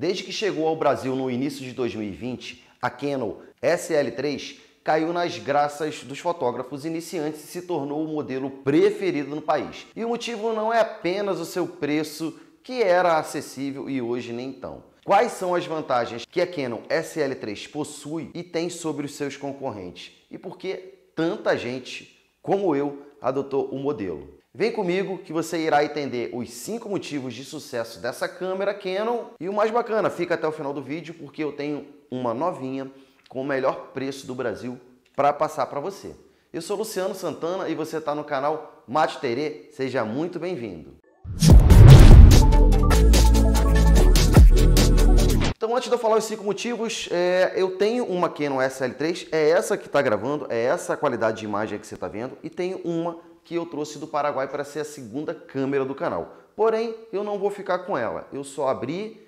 Desde que chegou ao Brasil no início de 2020, a Canon SL3 caiu nas graças dos fotógrafos iniciantes e se tornou o modelo preferido no país. E o motivo não é apenas o seu preço, que era acessível e hoje nem tão. Quais são as vantagens que a Canon SL3 possui e tem sobre os seus concorrentes? E por que tanta gente como eu adotou o modelo? Vem comigo que você irá entender os 5 motivos de sucesso dessa câmera Canon e o mais bacana, fica até o final do vídeo porque eu tenho uma novinha com o melhor preço do Brasil para passar para você. Eu sou Luciano Santana e você está no canal Mate Terê. Seja muito bem-vindo. Então, antes de eu falar os cinco motivos, é, eu tenho uma Canon SL3, é essa que está gravando, é essa a qualidade de imagem que você está vendo, e tenho uma que eu trouxe do Paraguai para ser a segunda câmera do canal. Porém, eu não vou ficar com ela. Eu só abri,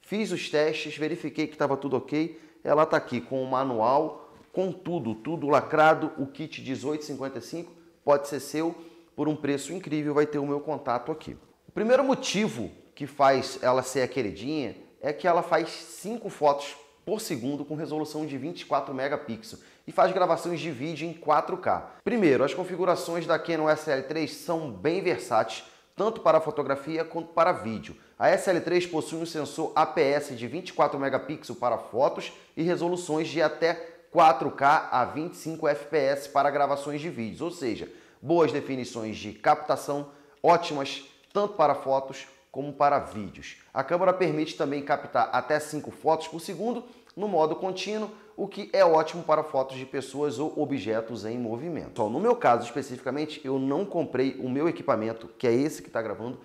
fiz os testes, verifiquei que estava tudo ok. Ela está aqui com o manual, com tudo, tudo lacrado. O kit 1855 pode ser seu por um preço incrível. Vai ter o meu contato aqui. O primeiro motivo que faz ela ser a queridinha é que ela faz 5 fotos por segundo com resolução de 24 megapixels e faz gravações de vídeo em 4K. Primeiro, as configurações da Canon SL3 são bem versáteis, tanto para fotografia quanto para vídeo. A SL3 possui um sensor APS de 24 megapixels para fotos e resoluções de até 4K a 25 fps para gravações de vídeos, ou seja, boas definições de captação, ótimas tanto para fotos como para vídeos. A câmera permite também captar até 5 fotos por segundo no modo contínuo, o que é ótimo para fotos de pessoas ou objetos em movimento. Então, no meu caso especificamente, eu não comprei o meu equipamento, que é esse que está gravando,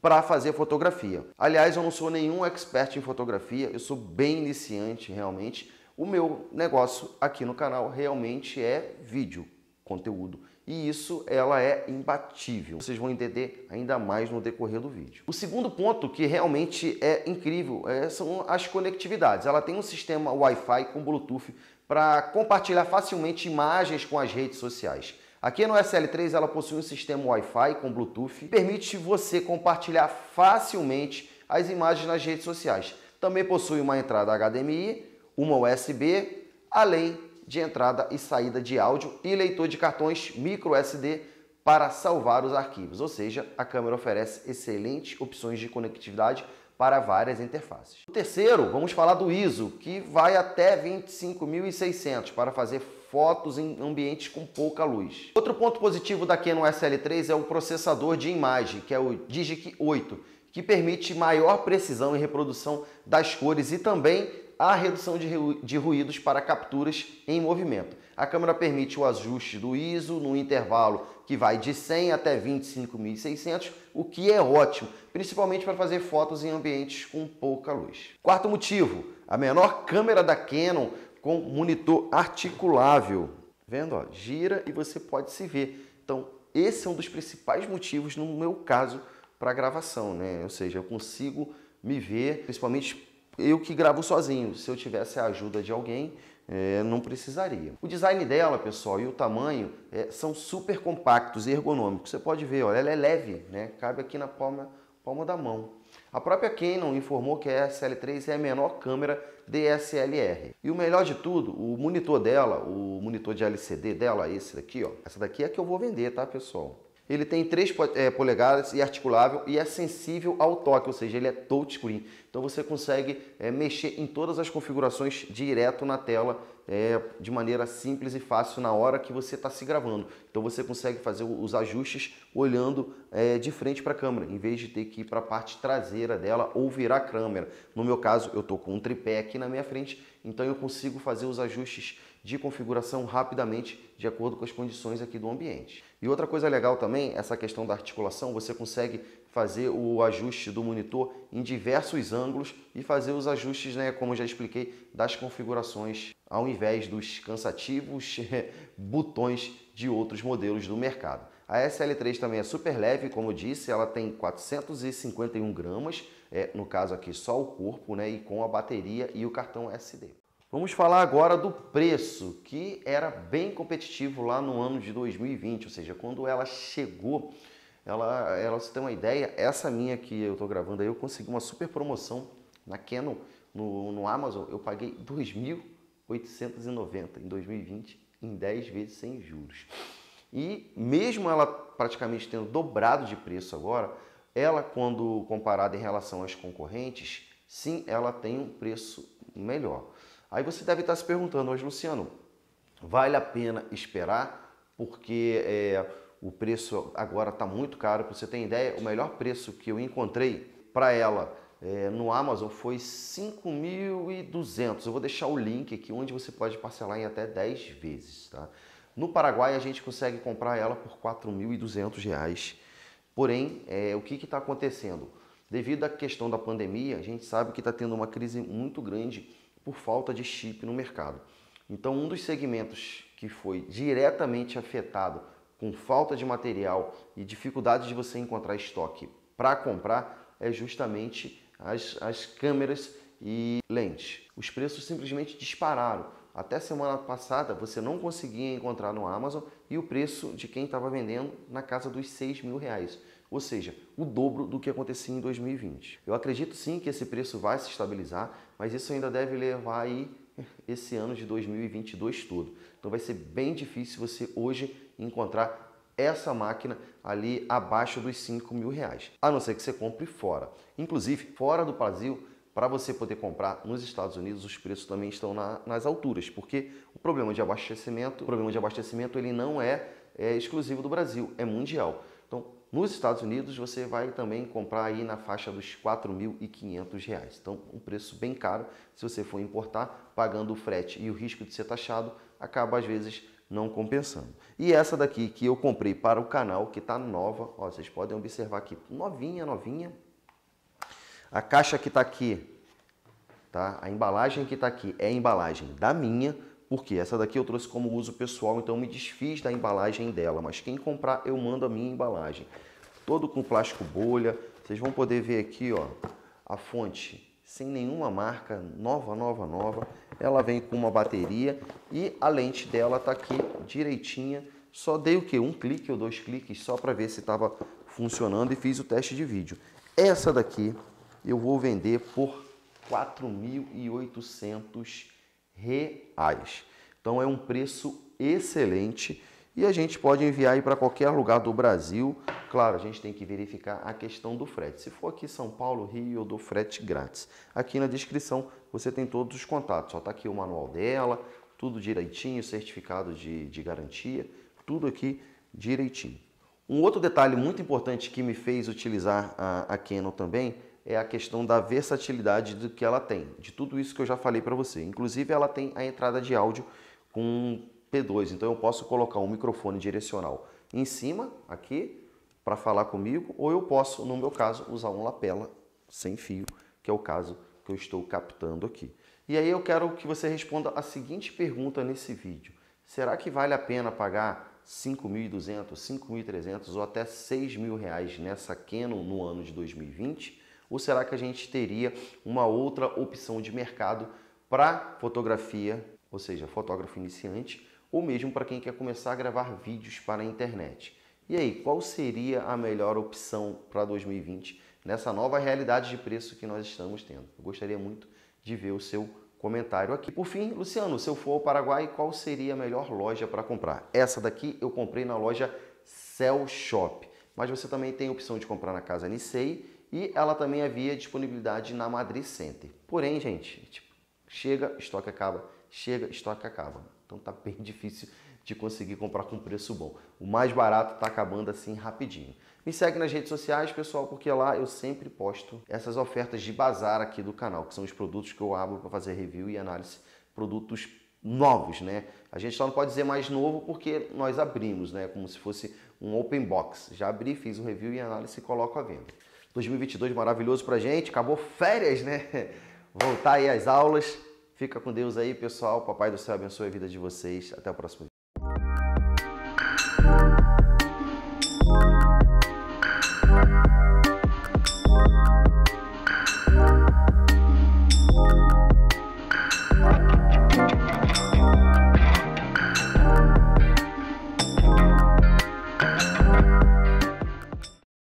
para fazer fotografia. Aliás, eu não sou nenhum expert em fotografia, eu sou bem iniciante realmente. O meu negócio aqui no canal realmente é vídeo, conteúdo e isso ela é imbatível. Vocês vão entender ainda mais no decorrer do vídeo. O segundo ponto que realmente é incrível é, são as conectividades. Ela tem um sistema Wi-Fi com Bluetooth para compartilhar facilmente imagens com as redes sociais. Aqui no SL3 ela possui um sistema Wi-Fi com Bluetooth, que permite você compartilhar facilmente as imagens nas redes sociais. Também possui uma entrada HDMI, uma USB, além de entrada e saída de áudio e leitor de cartões micro SD para salvar os arquivos, ou seja, a câmera oferece excelentes opções de conectividade para várias interfaces. O terceiro, vamos falar do ISO, que vai até 25.600 para fazer fotos em ambientes com pouca luz. Outro ponto positivo da Canon SL3 é o processador de imagem, que é o Digic 8, que permite maior precisão e reprodução das cores e também a redução de ruídos para capturas em movimento. A câmera permite o ajuste do ISO no intervalo que vai de 100 até 25.600, o que é ótimo, principalmente para fazer fotos em ambientes com pouca luz. Quarto motivo, a menor câmera da Canon com monitor articulável. Vendo? Ó, gira e você pode se ver. Então, esse é um dos principais motivos, no meu caso, para gravação, né? Ou seja, eu consigo me ver, principalmente eu que gravo sozinho. Se eu tivesse a ajuda de alguém, é, não precisaria. O design dela, pessoal, e o tamanho é, são super compactos e ergonômicos. Você pode ver, olha, ela é leve, né? Cabe aqui na palma, palma da mão. A própria Canon informou que a SL3 é a menor câmera DSLR. E o melhor de tudo, o monitor dela, o monitor de LCD dela, esse daqui, ó. Essa daqui é que eu vou vender, tá, pessoal? Ele tem 3 eh, polegadas e é articulável e é sensível ao toque, ou seja, ele é touchscreen. Então você consegue é, mexer em todas as configurações direto na tela é, de maneira simples e fácil na hora que você está se gravando. Então você consegue fazer os ajustes olhando é, de frente para a câmera, em vez de ter que ir para a parte traseira dela ou virar a câmera. No meu caso, eu estou com um tripé aqui na minha frente, então eu consigo fazer os ajustes de configuração rapidamente de acordo com as condições aqui do ambiente. E outra coisa legal também, essa questão da articulação, você consegue fazer o ajuste do monitor em diversos ângulos e fazer os ajustes, né, como já expliquei, das configurações ao invés dos cansativos botões de outros modelos do mercado. A SL3 também é super leve, como eu disse, ela tem 451 gramas, é, no caso aqui só o corpo, né, e com a bateria e o cartão SD. Vamos falar agora do preço, que era bem competitivo lá no ano de 2020, ou seja, quando ela chegou, ela, ela você tem uma ideia, essa minha que eu estou gravando aí, eu consegui uma super promoção na Canon, no, no Amazon, eu paguei 2.890 em 2020, em 10 vezes sem juros. E mesmo ela praticamente tendo dobrado de preço agora, ela quando comparada em relação às concorrentes, sim, ela tem um preço melhor. Aí você deve estar se perguntando, mas Luciano, vale a pena esperar? Porque é, o preço agora está muito caro. Para você ter ideia, o melhor preço que eu encontrei para ela é, no Amazon foi 5.200. Eu vou deixar o link aqui onde você pode parcelar em até 10 vezes. Tá? No Paraguai a gente consegue comprar ela por 4.200 reais. Porém, é, o que está acontecendo? Devido à questão da pandemia, a gente sabe que está tendo uma crise muito grande por falta de chip no mercado. Então, um dos segmentos que foi diretamente afetado com falta de material e dificuldade de você encontrar estoque para comprar é justamente as, as câmeras e lentes. Os preços simplesmente dispararam. Até semana passada você não conseguia encontrar no Amazon e o preço de quem estava vendendo na casa dos 6 mil reais ou seja, o dobro do que acontecia em 2020. Eu acredito sim que esse preço vai se estabilizar, mas isso ainda deve levar aí esse ano de 2022 todo. Então vai ser bem difícil você hoje encontrar essa máquina ali abaixo dos 5 mil reais, a não ser que você compre fora. Inclusive, fora do Brasil, para você poder comprar nos Estados Unidos, os preços também estão na, nas alturas, porque o problema de abastecimento, o problema de abastecimento ele não é, é exclusivo do Brasil, é mundial. Nos Estados Unidos você vai também comprar aí na faixa dos R$ reais. Então, um preço bem caro se você for importar, pagando o frete e o risco de ser taxado acaba às vezes não compensando. E essa daqui que eu comprei para o canal, que está nova, ó, vocês podem observar aqui, novinha, novinha. A caixa que está aqui, tá? A embalagem que está aqui é a embalagem da minha, porque essa daqui eu trouxe como uso pessoal, então me desfiz da embalagem dela, mas quem comprar eu mando a minha embalagem. Todo com plástico bolha, vocês vão poder ver aqui, ó, a fonte sem nenhuma marca, nova, nova, nova. Ela vem com uma bateria e a lente dela tá aqui direitinha. Só dei o que? Um clique ou dois cliques só para ver se estava funcionando e fiz o teste de vídeo. Essa daqui eu vou vender por 4.800 reais. Então é um preço excelente e a gente pode enviar para qualquer lugar do Brasil. Claro, a gente tem que verificar a questão do frete. Se for aqui São Paulo, Rio, eu dou frete grátis. Aqui na descrição você tem todos os contatos. Só está aqui o manual dela, tudo direitinho, certificado de, de garantia, tudo aqui direitinho. Um outro detalhe muito importante que me fez utilizar a, a Canon também é a questão da versatilidade do que ela tem, de tudo isso que eu já falei para você. Inclusive, ela tem a entrada de áudio com P2, então eu posso colocar um microfone direcional em cima, aqui, para falar comigo, ou eu posso, no meu caso, usar um lapela sem fio, que é o caso que eu estou captando aqui. E aí eu quero que você responda a seguinte pergunta nesse vídeo. Será que vale a pena pagar 5.200, 5.300 ou até 6.000 reais nessa Canon no ano de 2020? Ou será que a gente teria uma outra opção de mercado para fotografia, ou seja, fotógrafo iniciante, ou mesmo para quem quer começar a gravar vídeos para a internet? E aí, qual seria a melhor opção para 2020 nessa nova realidade de preço que nós estamos tendo? Eu gostaria muito de ver o seu comentário aqui. Por fim, Luciano, se eu for ao Paraguai, qual seria a melhor loja para comprar? Essa daqui eu comprei na loja Cell Shop, mas você também tem a opção de comprar na Casa Nisei. E ela também havia disponibilidade na Madrid Center. Porém, gente, tipo, chega, estoque acaba, chega, estoque acaba. Então tá bem difícil de conseguir comprar com preço bom. O mais barato tá acabando assim rapidinho. Me segue nas redes sociais, pessoal, porque lá eu sempre posto essas ofertas de bazar aqui do canal, que são os produtos que eu abro para fazer review e análise, produtos novos, né? A gente só não pode dizer mais novo porque nós abrimos, né? Como se fosse um open box. Já abri, fiz um review e análise e coloco à venda. 2022 maravilhoso pra gente. Acabou férias, né? Voltar aí às aulas. Fica com Deus aí, pessoal. Papai do céu abençoe a vida de vocês. Até o próximo vídeo.